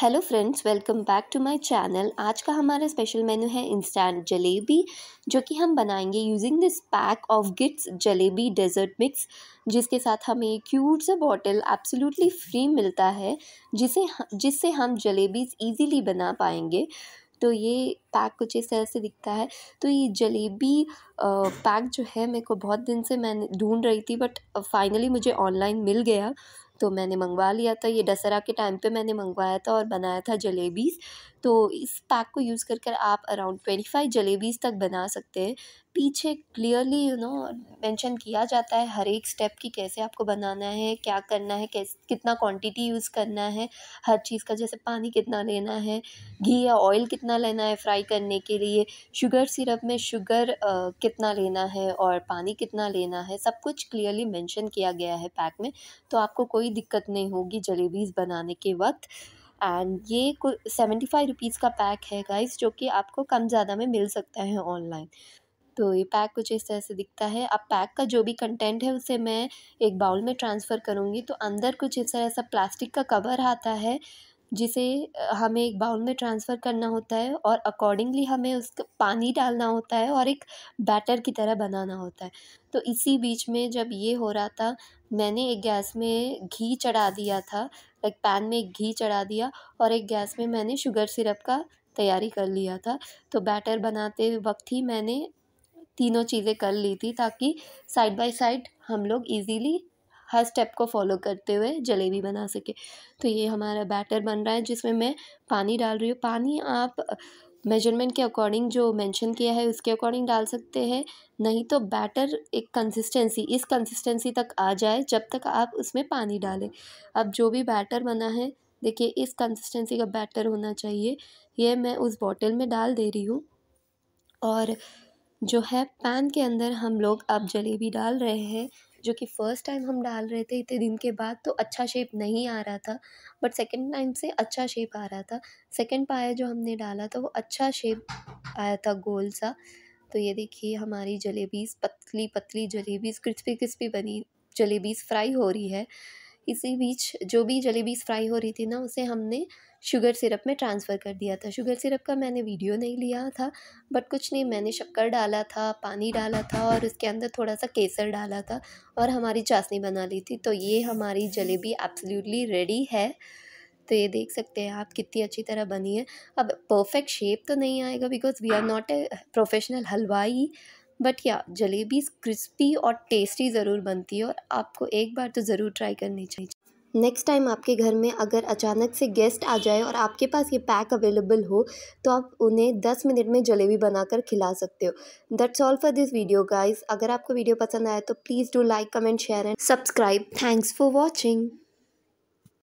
hello friends welcome back to my channel आज का हमारा स्पेशल मेनू है इंस्टेंट जलेबी जो कि हम बनाएंगे using this pack of Gits jalebi dessert mix जिसके साथ हमें क्यूट सा बॉटल एब्सोल्युटली फ्री मिलता है जिसे जिससे हम जलेबीज इजीली बना पाएंगे तो ये पैक कुछ इस तरह से दिखता है तो ये जलेबी पैक जो है मेरे को बहुत दिन से मैं ढूंढ रही थी बट फाइनली मुझे ऑनलाइन मिल गया तो मैंने मंगवा लिया था ये दशहरा के टाइम पे मैंने मंगवाया था और बनाया था जलेबीज़ तो इस पैक को यूज़ कर कर आप अराउंड ट्वेंटी फाइव जलेबीज़ तक बना सकते हैं पीछे क्लियरली यू नो मेंशन किया जाता है हर एक स्टेप की कैसे आपको बनाना है क्या करना है कैसे कितना क्वांटिटी यूज़ करना है हर चीज़ का जैसे पानी कितना लेना है घी या ऑयल कितना लेना है फ्राई करने के लिए शुगर सिरप में शुगर uh, कितना लेना है और पानी कितना लेना है सब कुछ क्लियरली मैंशन किया गया है पैक में तो आपको कोई दिक्कत नहीं होगी जलेबीज़ बनाने के वक्त एंड ये सेवेंटी फाइव रुपीज़ का पैक है गाइस जो कि आपको कम ज़्यादा में मिल सकता है ऑनलाइन तो ये पैक कुछ इस तरह से दिखता है अब पैक का जो भी कंटेंट है उसे मैं एक बाउल में ट्रांसफ़र करूँगी तो अंदर कुछ इस तरह सा प्लास्टिक का कवर आता है जिसे हमें एक बाउल में ट्रांसफ़र करना होता है और अकॉर्डिंगली हमें उसका पानी डालना होता है और एक बैटर की तरह बनाना होता है तो इसी बीच में जब ये हो रहा था मैंने एक गैस में घी चढ़ा दिया था एक पैन में एक घी चढ़ा दिया और एक गैस में मैंने शुगर सिरप का तैयारी कर लिया था तो बैटर बनाते वक्त ही मैंने तीनों चीज़ें कर ली थी ताकि साइड बाय साइड हम लोग इजीली हर स्टेप को फॉलो करते हुए जलेबी बना सके तो ये हमारा बैटर बन रहा है जिसमें मैं पानी डाल रही हूँ पानी आप मेजरमेंट के अकॉर्डिंग जो मेंशन किया है उसके अकॉर्डिंग डाल सकते हैं नहीं तो बैटर एक कंसिस्टेंसी इस कंसिस्टेंसी तक आ जाए जब तक आप उसमें पानी डालें अब जो भी बैटर बना है देखिए इस कंसिस्टेंसी का बैटर होना चाहिए यह मैं उस बॉटल में डाल दे रही हूँ और जो है पैन के अंदर हम लोग अब जलेबी डाल रहे हैं जो कि फ़र्स्ट टाइम हम डाल रहे थे इतने दिन के बाद तो अच्छा शेप नहीं आ रहा था बट सेकंड टाइम से अच्छा शेप आ रहा था सेकंड पाया जो हमने डाला था वो अच्छा शेप आया था गोल सा तो ये देखिए हमारी जलेबीज़ पतली पतली जलेबीज़ क्रिस्पी क्रिस्पी बनी जलेबीज़ फ्राई हो रही है इसी बीच जो भी जलेबीज फ्राई हो रही थी ना उसे हमने शुगर सिरप में ट्रांसफ़र कर दिया था शुगर सिरप का मैंने वीडियो नहीं लिया था बट कुछ नहीं मैंने शक्कर डाला था पानी डाला था और उसके अंदर थोड़ा सा केसर डाला था और हमारी चाशनी बना ली थी तो ये हमारी जलेबी एब्सोल्युटली रेडी है तो ये देख सकते हैं आप कितनी अच्छी तरह बनी है अब परफेक्ट शेप तो नहीं आएगा because we are not a professional halwai but या जलेबी क्रिस्पी और टेस्टी ज़रूर बनती है और आपको एक बार तो ज़रूर ट्राई करनी चाहिए नेक्स्ट टाइम आपके घर में अगर अचानक से गेस्ट आ जाए और आपके पास ये पैक अवेलेबल हो तो आप उन्हें 10 मिनट में जलेबी बनाकर खिला सकते हो that's all for this video guys अगर आपको वीडियो पसंद आया तो please do like comment share and subscribe thanks for watching